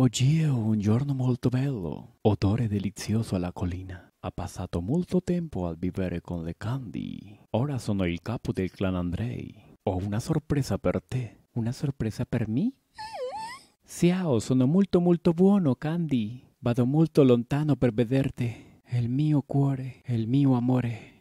Oggi è un giorno molto bello, odore delizioso alla collina. Ha passato molto tempo a vivere con le Candy. Ora sono il capo del clan Andrei. Ho una sorpresa per te. Una sorpresa per me? Ciao, sono molto molto buono, Candy. Vado molto lontano per vederti. Il mio cuore, il mio amore.